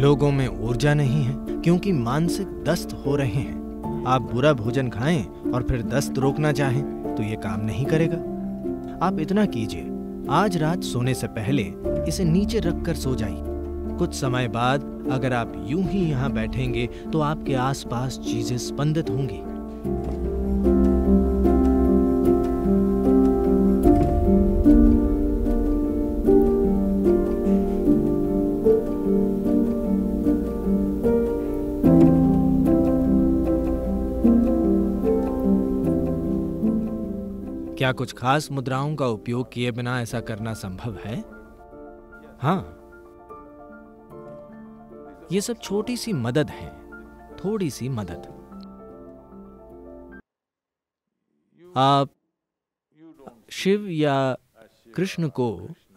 लोगों में ऊर्जा नहीं है क्योंकि मानसिक दस्त हो रहे हैं आप बुरा भोजन खाएं और फिर दस्त रोकना चाहें तो ये काम नहीं करेगा आप इतना कीजिए आज रात सोने से पहले इसे नीचे रखकर सो जाइए कुछ समय बाद अगर आप यूं ही यहाँ बैठेंगे तो आपके आसपास चीजें स्पंदित होंगी कुछ खास मुद्राओं का उपयोग किए बिना ऐसा करना संभव है हाँ ये सब छोटी सी मदद है थोड़ी सी मदद आप शिव या कृष्ण को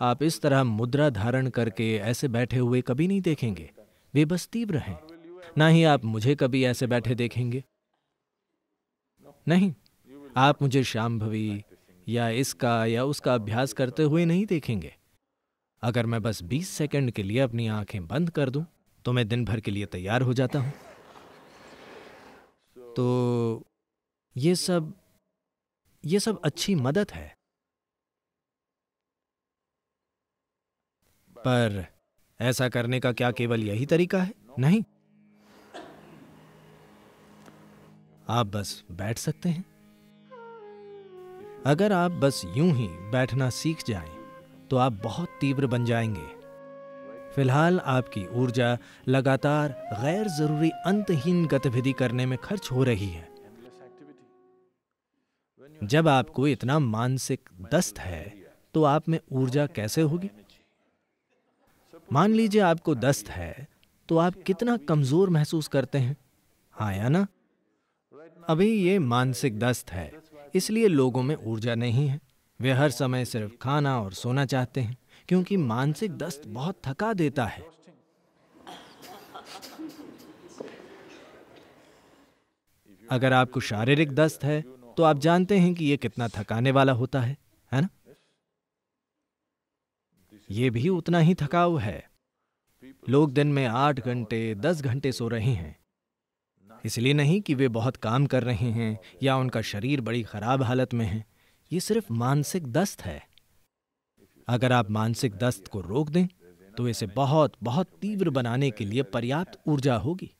आप इस तरह मुद्रा धारण करके ऐसे बैठे हुए कभी नहीं देखेंगे वे बस तीव्र हैं ना ही आप मुझे कभी ऐसे बैठे देखेंगे नहीं आप मुझे श्याम भवी या इसका या उसका अभ्यास करते हुए नहीं देखेंगे अगर मैं बस 20 सेकंड के लिए अपनी आंखें बंद कर दूं तो मैं दिन भर के लिए तैयार हो जाता हूं तो ये सब ये सब अच्छी मदद है पर ऐसा करने का क्या केवल यही तरीका है नहीं आप बस बैठ सकते हैं अगर आप बस यूं ही बैठना सीख जाएं, तो आप बहुत तीव्र बन जाएंगे फिलहाल आपकी ऊर्जा लगातार गैर जरूरी अंतहीन गतिविधि करने में खर्च हो रही है जब आपको इतना मानसिक दस्त है तो आप में ऊर्जा कैसे होगी मान लीजिए आपको दस्त है तो आप कितना कमजोर महसूस करते हैं हाँ या ना अभी ये मानसिक दस्त है इसलिए लोगों में ऊर्जा नहीं है वे हर समय सिर्फ खाना और सोना चाहते हैं क्योंकि मानसिक दस्त बहुत थका देता है अगर आपको शारीरिक दस्त है तो आप जानते हैं कि यह कितना थकाने वाला होता है है ना ये भी उतना ही थकाव है लोग दिन में आठ घंटे दस घंटे सो रहे हैं इसलिए नहीं कि वे बहुत काम कर रहे हैं या उनका शरीर बड़ी खराब हालत में है ये सिर्फ मानसिक दस्त है अगर आप मानसिक दस्त को रोक दें तो इसे बहुत बहुत तीव्र बनाने के लिए पर्याप्त ऊर्जा होगी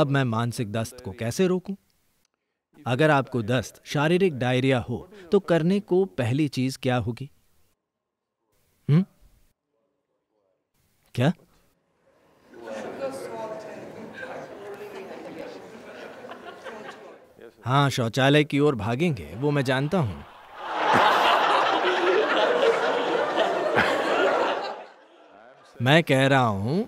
अब मैं मानसिक दस्त को कैसे रोकूं? अगर आपको दस्त शारीरिक डायरिया हो तो करने को पहली चीज क्या होगी हम्म क्या हाँ शौचालय की ओर भागेंगे वो मैं जानता हूँ मैं कह रहा हूँ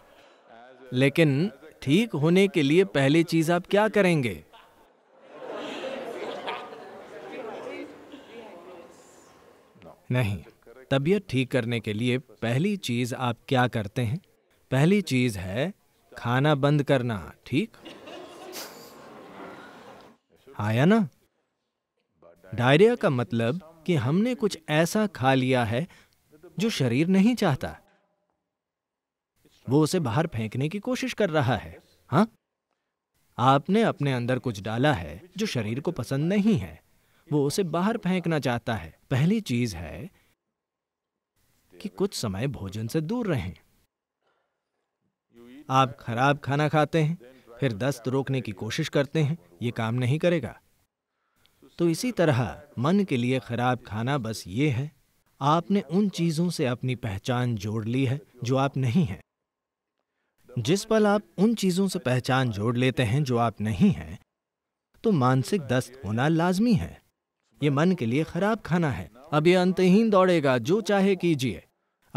लेकिन ठीक होने के लिए पहली चीज आप क्या करेंगे नहीं तबीयत ठीक करने के लिए पहली चीज आप क्या करते हैं पहली चीज है खाना बंद करना ठीक आया ना डायरिया का मतलब कि हमने कुछ ऐसा खा लिया है जो शरीर नहीं चाहता वो उसे बाहर फेंकने की कोशिश कर रहा है हाँ आपने अपने अंदर कुछ डाला है जो शरीर को पसंद नहीं है वो उसे बाहर फेंकना चाहता है पहली चीज है कि कुछ समय भोजन से दूर रहें आप खराब खाना खाते हैं फिर दस्त रोकने की कोशिश करते हैं ये काम नहीं करेगा तो इसी तरह मन के लिए खराब खाना बस ये है आपने उन चीजों से अपनी पहचान जोड़ ली है जो आप नहीं हैं जिस पल आप उन चीजों से पहचान जोड़ लेते हैं जो आप नहीं हैं तो मानसिक दस्त होना लाजमी है ये मन के लिए खराब खाना है अब ये अंतहीन दौड़ेगा जो चाहे कीजिए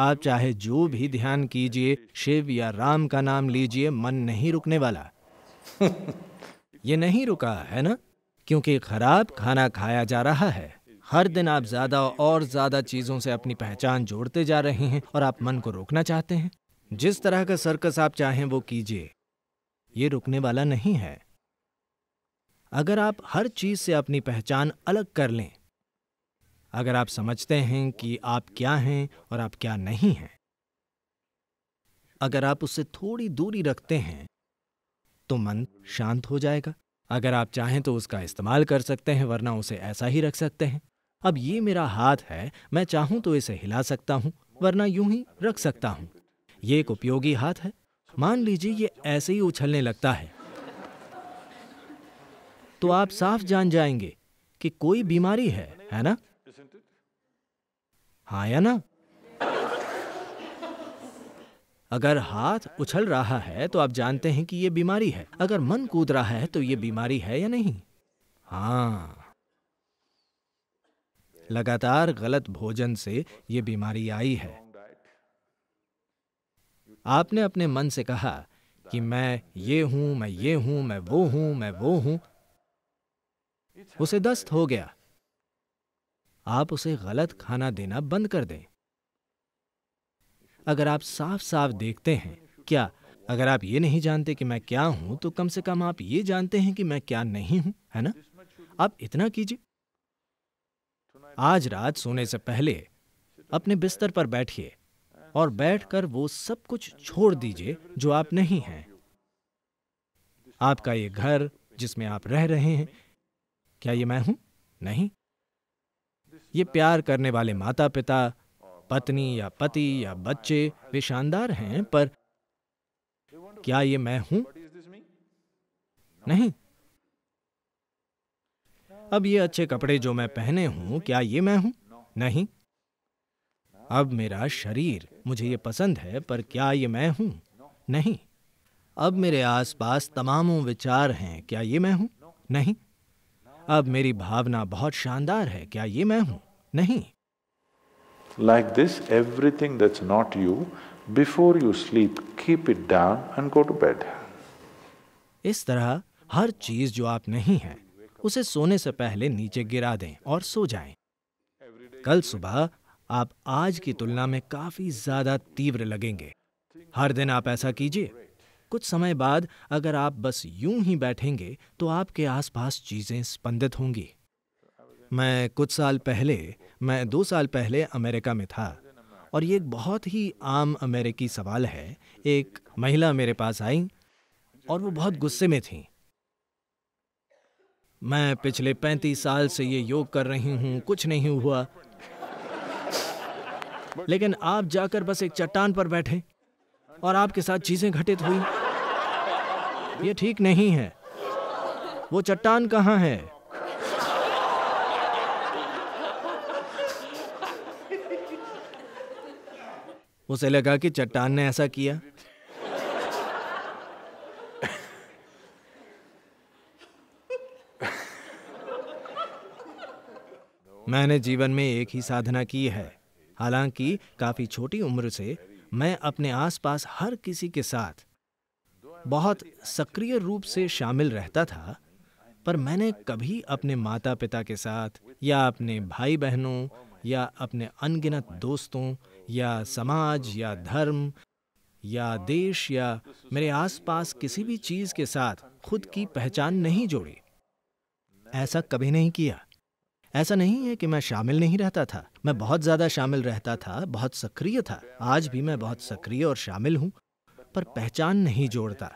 आप चाहे जो भी ध्यान कीजिए शिव या राम का नाम लीजिए मन नहीं रुकने वाला ये नहीं रुका है ना क्योंकि खराब खाना खाया जा रहा है हर दिन आप ज्यादा और ज्यादा चीजों से अपनी पहचान जोड़ते जा रहे हैं और आप मन को रोकना चाहते हैं जिस तरह का सर्कस आप चाहें वो कीजिए ये रुकने वाला नहीं है अगर आप हर चीज से अपनी पहचान अलग कर लें अगर आप समझते हैं कि आप क्या हैं और आप क्या नहीं हैं अगर आप उससे थोड़ी दूरी रखते हैं तो मन शांत हो जाएगा अगर आप चाहें तो उसका इस्तेमाल कर सकते हैं वरना उसे ऐसा ही रख सकते हैं अब ये मेरा हाथ है मैं चाहूं तो इसे हिला सकता हूं वरना यूं ही रख सकता हूं ये एक उपयोगी हाथ है मान लीजिए ये ऐसे ही उछलने लगता है तो आप साफ जान जाएंगे कि कोई बीमारी है है ना हाँ या ना अगर हाथ उछल रहा है तो आप जानते हैं कि ये बीमारी है अगर मन कूद रहा है तो ये बीमारी है या नहीं हाँ लगातार गलत भोजन से ये बीमारी आई है आपने अपने मन से कहा कि मैं ये हूं मैं ये हूं मैं वो हूं मैं वो हूं उसे दस्त हो गया आप उसे गलत खाना देना बंद कर दें अगर आप साफ साफ देखते हैं क्या अगर आप ये नहीं जानते कि मैं क्या हूं तो कम से कम आप ये जानते हैं कि मैं क्या नहीं हूं है ना आप इतना कीजिए आज रात सोने से पहले अपने बिस्तर पर बैठिए और बैठकर वो सब कुछ छोड़ दीजिए जो आप नहीं हैं आपका ये घर जिसमें आप रह रहे हैं क्या ये मैं हूं नहीं ये प्यार करने वाले माता पिता पत्नी या पति या बच्चे वे शानदार हैं पर क्या ये मैं हूं नहीं अब ये अच्छे कपड़े जो मैं पहने हूं क्या ये मैं हूं नहीं अब मेरा शरीर मुझे ये पसंद है पर क्या ये मैं हूं नहीं अब मेरे आसपास तमामों विचार हैं क्या ये मैं हूं नहीं अब मेरी भावना बहुत शानदार है क्या ये मैं हूं नहीं Like this, everything that's not you, before you sleep, keep it down and go to bed. इस तरह हर चीज जो आप नहीं हैं, उसे सोने से पहले नीचे गिरा दें और सो जाएं। कल सुबह आप आज की तुलना में काफी ज्यादा तीव्र लगेंगे हर दिन आप ऐसा कीजिए कुछ समय बाद अगर आप बस यूं ही बैठेंगे तो आपके आसपास चीजें स्पंदित होंगी मैं कुछ साल पहले मैं दो साल पहले अमेरिका में था और ये एक बहुत ही आम अमेरिकी सवाल है एक महिला मेरे पास आई और वो बहुत गुस्से में थी मैं पिछले पैंतीस साल से ये योग कर रही हूँ कुछ नहीं हुआ लेकिन आप जाकर बस एक चट्टान पर बैठे और आपके साथ चीजें घटित हुई ये ठीक नहीं है वो चट्टान कहाँ है उसे लगा कि चट्टान ने ऐसा किया मैंने जीवन में एक ही साधना की है हालांकि काफी छोटी उम्र से मैं अपने आसपास हर किसी के साथ बहुत सक्रिय रूप से शामिल रहता था पर मैंने कभी अपने माता पिता के साथ या अपने भाई बहनों या अपने अनगिनत दोस्तों या समाज या धर्म या देश या मेरे आसपास किसी भी चीज़ के साथ खुद की पहचान नहीं जोड़ी ऐसा कभी नहीं किया ऐसा नहीं है कि मैं शामिल नहीं रहता था मैं बहुत ज़्यादा शामिल रहता था बहुत सक्रिय था आज भी मैं बहुत सक्रिय और शामिल हूँ पर पहचान नहीं जोड़ता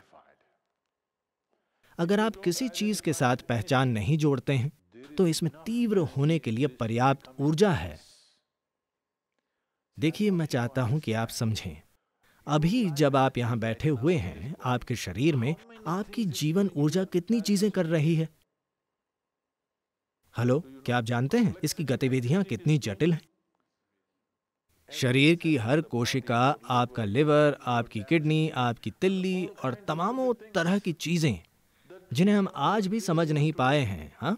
अगर आप किसी चीज़ के साथ पहचान नहीं जोड़ते हैं तो इसमें तीव्र होने के लिए पर्याप्त ऊर्जा है देखिए मैं चाहता हूं कि आप समझें अभी जब आप यहां बैठे हुए हैं आपके शरीर में आपकी जीवन ऊर्जा कितनी चीजें कर रही है हेलो क्या आप जानते हैं इसकी गतिविधियां कितनी जटिल हैं शरीर की हर कोशिका आपका लिवर आपकी किडनी आपकी तिल्ली और तमामों तरह की चीजें जिन्हें हम आज भी समझ नहीं पाए हैं हाँ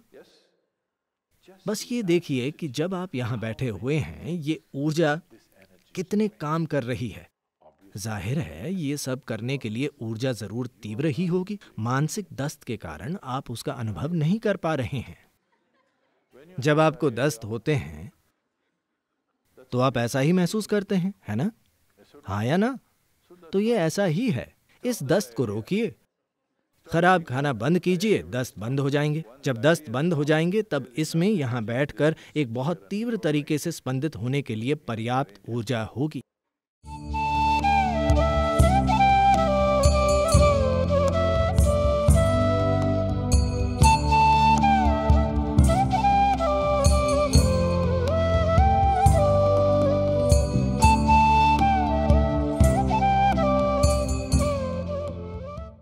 बस ये देखिए कि जब आप यहाँ बैठे हुए हैं ये ऊर्जा कितने काम कर रही है जाहिर है ये सब करने के लिए ऊर्जा जरूर तीव्र ही होगी मानसिक दस्त के कारण आप उसका अनुभव नहीं कर पा रहे हैं जब आपको दस्त होते हैं तो आप ऐसा ही महसूस करते हैं है ना हाँ या ना तो ये ऐसा ही है इस दस्त को रोकिए खराब खाना बंद कीजिए दस्त बंद हो जाएंगे जब दस्त बंद हो जाएंगे तब इसमें यहाँ बैठकर एक बहुत तीव्र तरीके से स्पंदित होने के लिए पर्याप्त ऊर्जा होगी